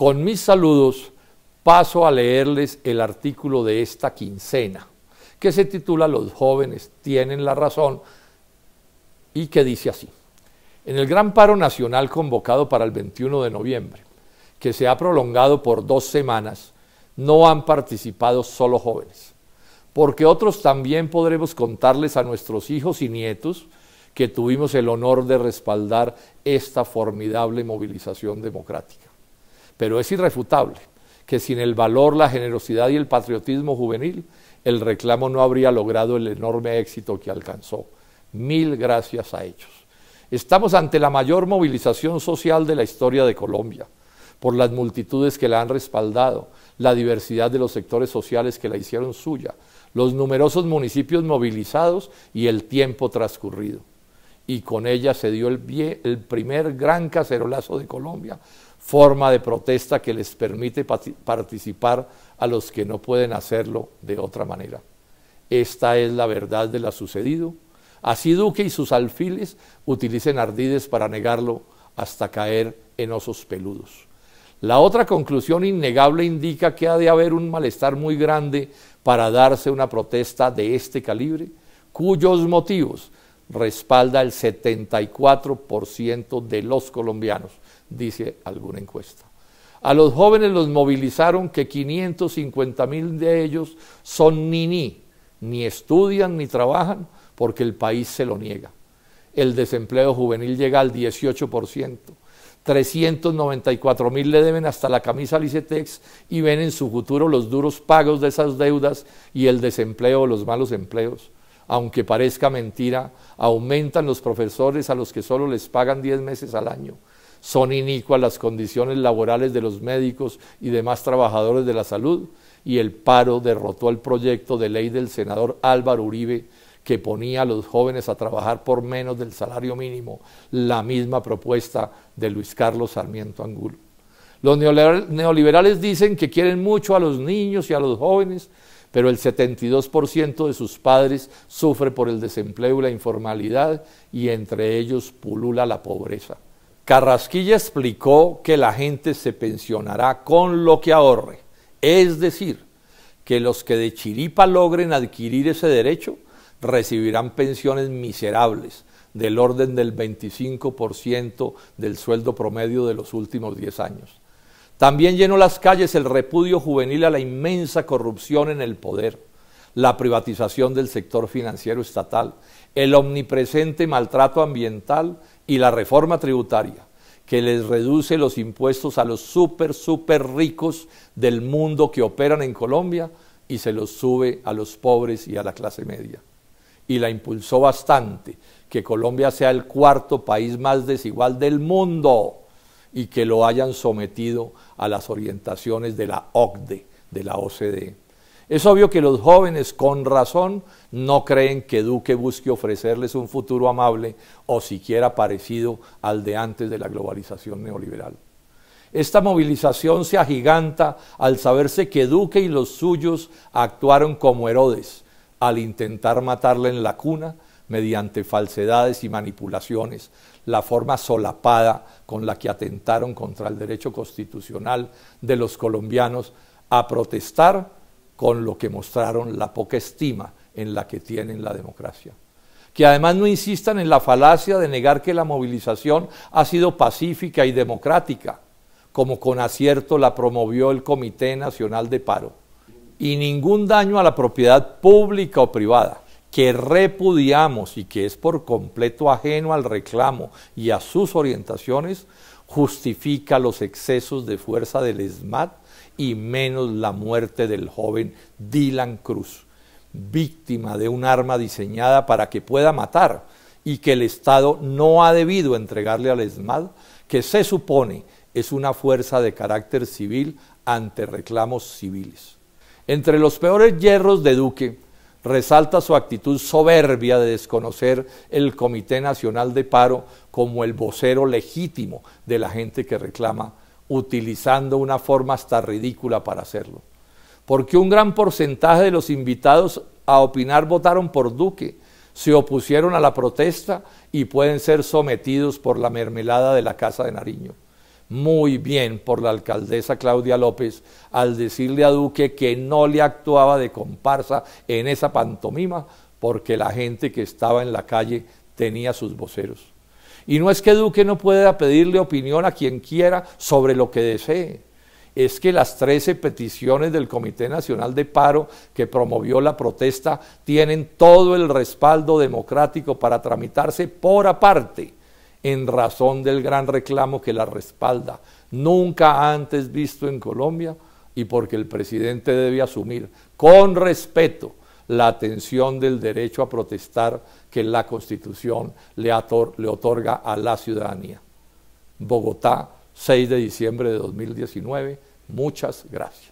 Con mis saludos paso a leerles el artículo de esta quincena, que se titula Los jóvenes tienen la razón y que dice así. En el gran paro nacional convocado para el 21 de noviembre, que se ha prolongado por dos semanas, no han participado solo jóvenes, porque otros también podremos contarles a nuestros hijos y nietos que tuvimos el honor de respaldar esta formidable movilización democrática pero es irrefutable que sin el valor, la generosidad y el patriotismo juvenil, el reclamo no habría logrado el enorme éxito que alcanzó. Mil gracias a ellos. Estamos ante la mayor movilización social de la historia de Colombia, por las multitudes que la han respaldado, la diversidad de los sectores sociales que la hicieron suya, los numerosos municipios movilizados y el tiempo transcurrido. Y con ella se dio el, el primer gran cacerolazo de Colombia, forma de protesta que les permite participar a los que no pueden hacerlo de otra manera. Esta es la verdad de lo sucedido. Así Duque y sus alfiles utilicen ardides para negarlo hasta caer en osos peludos. La otra conclusión innegable indica que ha de haber un malestar muy grande para darse una protesta de este calibre, cuyos motivos respalda el 74% de los colombianos, dice alguna encuesta. A los jóvenes los movilizaron que 550 mil de ellos son ni ni estudian ni trabajan porque el país se lo niega. El desempleo juvenil llega al 18%. 394 mil le deben hasta la camisa al y ven en su futuro los duros pagos de esas deudas y el desempleo, los malos empleos aunque parezca mentira, aumentan los profesores a los que solo les pagan 10 meses al año. Son inicuas las condiciones laborales de los médicos y demás trabajadores de la salud y el paro derrotó el proyecto de ley del senador Álvaro Uribe que ponía a los jóvenes a trabajar por menos del salario mínimo, la misma propuesta de Luis Carlos Sarmiento Angulo. Los neoliberales dicen que quieren mucho a los niños y a los jóvenes, pero el 72% de sus padres sufre por el desempleo y la informalidad y entre ellos pulula la pobreza. Carrasquilla explicó que la gente se pensionará con lo que ahorre, es decir, que los que de chiripa logren adquirir ese derecho recibirán pensiones miserables del orden del 25% del sueldo promedio de los últimos 10 años. También llenó las calles el repudio juvenil a la inmensa corrupción en el poder, la privatización del sector financiero estatal, el omnipresente maltrato ambiental y la reforma tributaria, que les reduce los impuestos a los súper, súper ricos del mundo que operan en Colombia y se los sube a los pobres y a la clase media. Y la impulsó bastante que Colombia sea el cuarto país más desigual del mundo y que lo hayan sometido a las orientaciones de la OCDE, de la OCDE. Es obvio que los jóvenes con razón no creen que Duque busque ofrecerles un futuro amable o siquiera parecido al de antes de la globalización neoliberal. Esta movilización se agiganta al saberse que Duque y los suyos actuaron como Herodes al intentar matarle en la cuna mediante falsedades y manipulaciones, la forma solapada con la que atentaron contra el derecho constitucional de los colombianos a protestar con lo que mostraron la poca estima en la que tienen la democracia. Que además no insistan en la falacia de negar que la movilización ha sido pacífica y democrática, como con acierto la promovió el Comité Nacional de Paro, y ningún daño a la propiedad pública o privada que repudiamos y que es por completo ajeno al reclamo y a sus orientaciones, justifica los excesos de fuerza del ESMAD y menos la muerte del joven Dylan Cruz, víctima de un arma diseñada para que pueda matar y que el Estado no ha debido entregarle al ESMAD, que se supone es una fuerza de carácter civil ante reclamos civiles. Entre los peores hierros de Duque, resalta su actitud soberbia de desconocer el Comité Nacional de Paro como el vocero legítimo de la gente que reclama, utilizando una forma hasta ridícula para hacerlo. Porque un gran porcentaje de los invitados a opinar votaron por Duque, se opusieron a la protesta y pueden ser sometidos por la mermelada de la Casa de Nariño muy bien por la alcaldesa Claudia López al decirle a Duque que no le actuaba de comparsa en esa pantomima porque la gente que estaba en la calle tenía sus voceros. Y no es que Duque no pueda pedirle opinión a quien quiera sobre lo que desee. Es que las 13 peticiones del Comité Nacional de Paro que promovió la protesta tienen todo el respaldo democrático para tramitarse por aparte en razón del gran reclamo que la respalda, nunca antes visto en Colombia, y porque el presidente debe asumir con respeto la atención del derecho a protestar que la Constitución le, le otorga a la ciudadanía. Bogotá, 6 de diciembre de 2019. Muchas gracias.